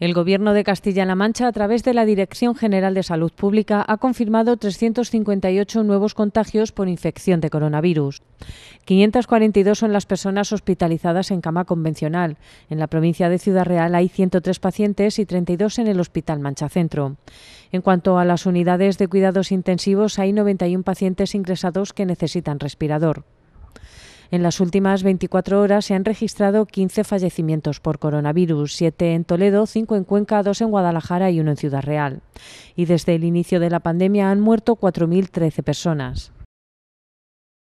El Gobierno de Castilla-La Mancha, a través de la Dirección General de Salud Pública, ha confirmado 358 nuevos contagios por infección de coronavirus. 542 son las personas hospitalizadas en cama convencional. En la provincia de Ciudad Real hay 103 pacientes y 32 en el Hospital Mancha Centro. En cuanto a las unidades de cuidados intensivos, hay 91 pacientes ingresados que necesitan respirador. En las últimas 24 horas se han registrado 15 fallecimientos por coronavirus, 7 en Toledo, 5 en Cuenca, 2 en Guadalajara y 1 en Ciudad Real. Y desde el inicio de la pandemia han muerto 4.013 personas.